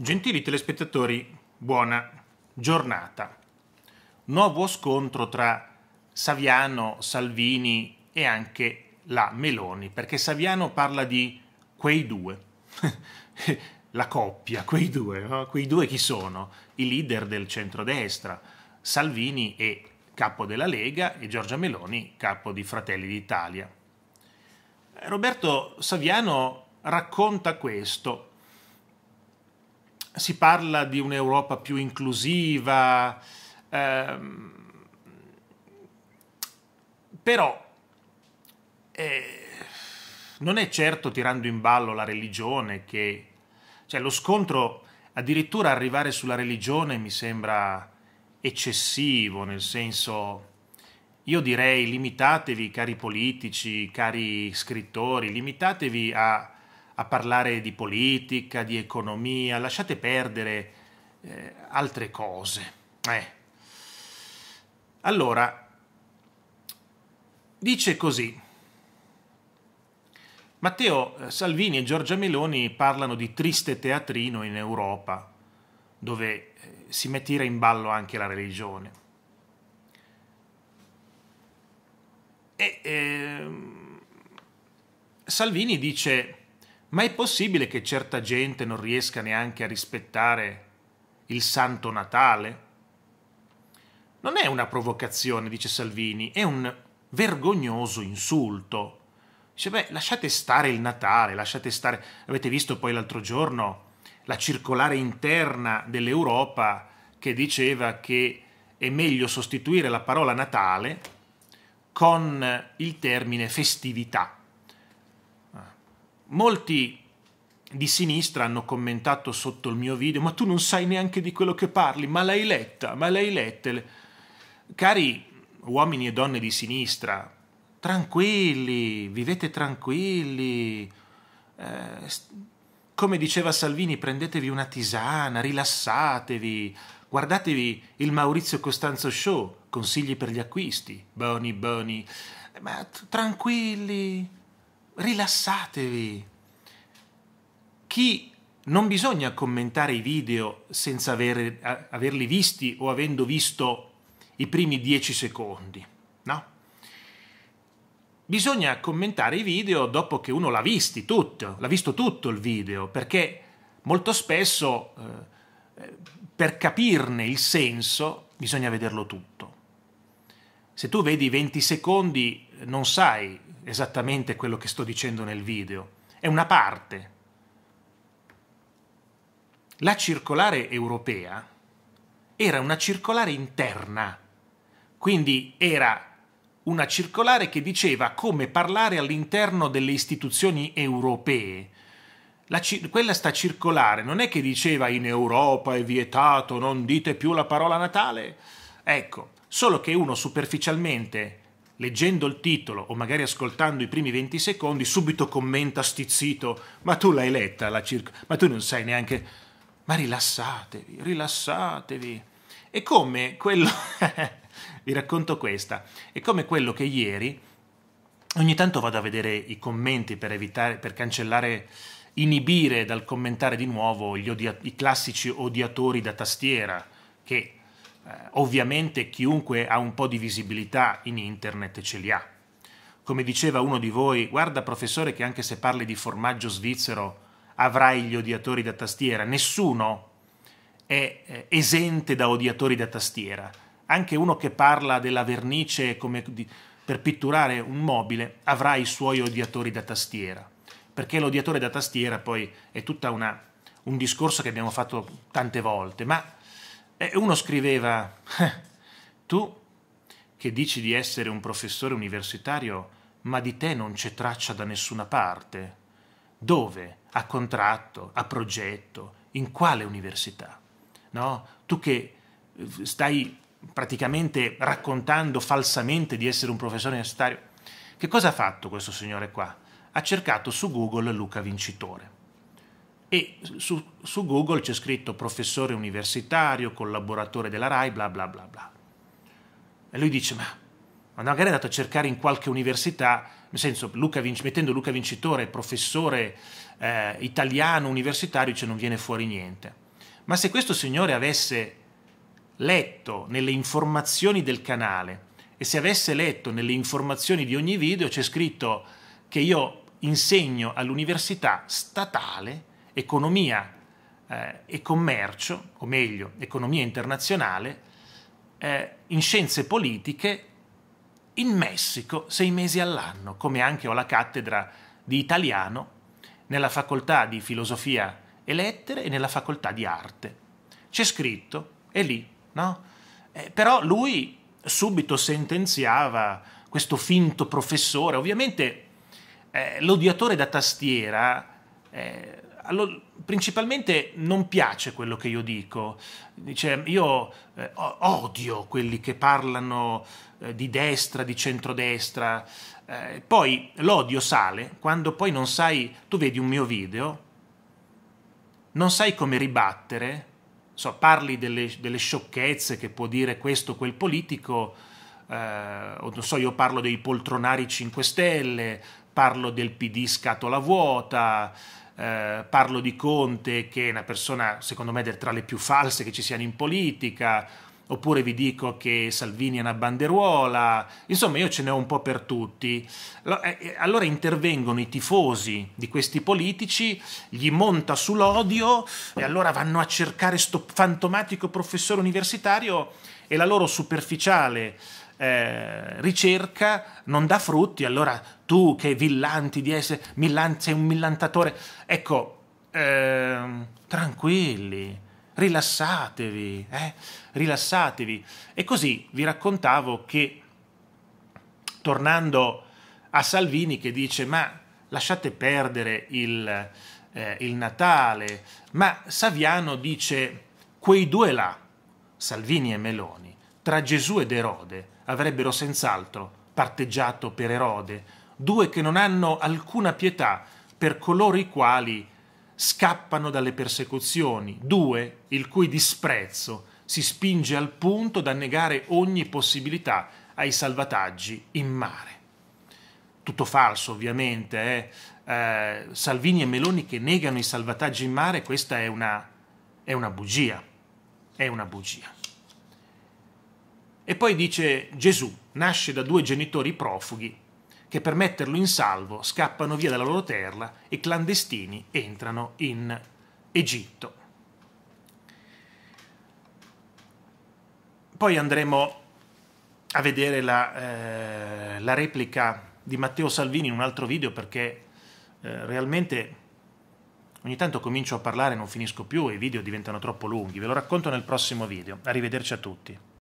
Gentili telespettatori, buona giornata. Nuovo scontro tra Saviano, Salvini e anche la Meloni, perché Saviano parla di quei due, la coppia, quei due, no? quei due chi sono? I leader del centrodestra, Salvini è capo della Lega e Giorgia Meloni capo di Fratelli d'Italia. Eh, Roberto Saviano racconta questo si parla di un'Europa più inclusiva, ehm, però eh, non è certo tirando in ballo la religione che... Cioè lo scontro, addirittura arrivare sulla religione mi sembra eccessivo, nel senso... Io direi limitatevi, cari politici, cari scrittori, limitatevi a a parlare di politica, di economia, lasciate perdere eh, altre cose. Eh. Allora, dice così. Matteo eh, Salvini e Giorgia Meloni parlano di triste teatrino in Europa, dove eh, si mettira in ballo anche la religione. E, eh, Salvini dice ma è possibile che certa gente non riesca neanche a rispettare il Santo Natale? Non è una provocazione, dice Salvini, è un vergognoso insulto. Dice, beh, lasciate stare il Natale, lasciate stare... Avete visto poi l'altro giorno la circolare interna dell'Europa che diceva che è meglio sostituire la parola Natale con il termine festività molti di sinistra hanno commentato sotto il mio video, ma tu non sai neanche di quello che parli, ma l'hai letta, ma l'hai letta. Cari uomini e donne di sinistra, tranquilli, vivete tranquilli. Eh, come diceva Salvini, prendetevi una tisana, rilassatevi, guardatevi il Maurizio Costanzo Show, consigli per gli acquisti, boni boni, ma tranquilli, rilassatevi. Chi non bisogna commentare i video senza avere, averli visti o avendo visto i primi dieci secondi, no? Bisogna commentare i video dopo che uno l'ha visti tutto, l'ha visto tutto il video, perché molto spesso eh, per capirne il senso bisogna vederlo tutto. Se tu vedi 20 secondi non sai esattamente quello che sto dicendo nel video, è una parte. La circolare europea era una circolare interna, quindi era una circolare che diceva come parlare all'interno delle istituzioni europee. Ci- quella sta circolare non è che diceva in Europa è vietato, non dite più la parola natale. Ecco, solo che uno superficialmente leggendo il titolo o magari ascoltando i primi 20 secondi, subito commenta stizzito, ma tu l'hai letta la circa, ma tu non sai neanche, ma rilassatevi, rilassatevi. È come quello, vi racconto questa, è come quello che ieri, ogni tanto vado a vedere i commenti per evitare, per cancellare, inibire dal commentare di nuovo odia, i classici odiatori da tastiera, che eh, ovviamente chiunque ha un po' di visibilità in internet ce li ha. Come diceva uno di voi, guarda professore che anche se parli di formaggio svizzero avrai gli odiatori da tastiera, nessuno è eh, esente da odiatori da tastiera. Anche uno che parla della vernice come per pitturare un mobile avrà i suoi odiatori da tastiera, perché l'odiatore da tastiera poi è tutto un discorso che abbiamo fatto tante volte, ma e uno scriveva, eh, tu che dici di essere un professore universitario, ma di te non c'è traccia da nessuna parte. Dove? A contratto? A progetto? In quale università? No? Tu che eh, stai praticamente raccontando falsamente di essere un professore universitario. Che cosa ha fatto questo signore qua? Ha cercato su Google Luca Vincitore e su, su, Google c'è scritto professore universitario, collaboratore della RAI, bla bla bla bla. E lui dice, ma, magari è andato a cercare in qualche università, nel senso Luca, mettendo Luca Vincitore, professore eh, italiano universitario, cioè non viene fuori niente. Ma se questo signore avesse letto nelle informazioni del canale e se avesse letto nelle informazioni di ogni video c'è scritto che io insegno all'università statale economia eh, e commercio, o meglio, economia internazionale, eh, in scienze politiche in Messico sei mesi all'anno, come anche ho la cattedra di italiano nella facoltà di filosofia e lettere e nella facoltà di arte. C'è scritto, è lì, no? Eh, però lui subito sentenziava questo finto professore, ovviamente eh, l'odiatore da tastiera eh, allo, principalmente non piace quello che io dico. Dice, io eh, odio quelli che parlano eh, di destra, di centrodestra. Eh, poi l'odio sale quando poi non sai, tu vedi un mio video, non sai come ribattere, so, parli delle, delle sciocchezze che può dire questo o quel politico, eh, o non so, io parlo dei poltronari 5 Stelle, parlo del PD scatola vuota, eh, parlo di Conte, che è una persona, secondo me, tra le più false che ci siano in politica, oppure vi dico che Salvini è una banderuola, insomma io ce ne ho un po' per tutti. Eh, eh, allora intervengono i tifosi di questi politici, gli monta sull'odio e allora vanno a cercare questo fantomatico professore universitario e la loro superficiale eh, ricerca non dà frutti, allora tu che villanti di essere, millan, sei un millantatore, ecco, eh, tranquilli, rilassatevi, eh, rilassatevi. E così vi raccontavo che, tornando a Salvini che dice ma lasciate perdere il, eh, il Natale, ma Saviano dice quei due là, Salvini e Meloni, tra Gesù ed Erode avrebbero senz'altro parteggiato per Erode, due che non hanno alcuna pietà per coloro i quali scappano dalle persecuzioni, due il cui disprezzo si spinge al punto da negare ogni possibilità ai salvataggi in mare. Tutto falso ovviamente, eh? Eh, Salvini e Meloni che negano i salvataggi in mare, questa è una, è una bugia, è una bugia. E poi dice Gesù nasce da due genitori profughi che per metterlo in salvo scappano via dalla loro terra e clandestini entrano in Egitto. Poi andremo a vedere la, eh, la replica di Matteo Salvini in un altro video perché eh, realmente ogni tanto comincio a parlare e non finisco più e i video diventano troppo lunghi. Ve lo racconto nel prossimo video. Arrivederci a tutti.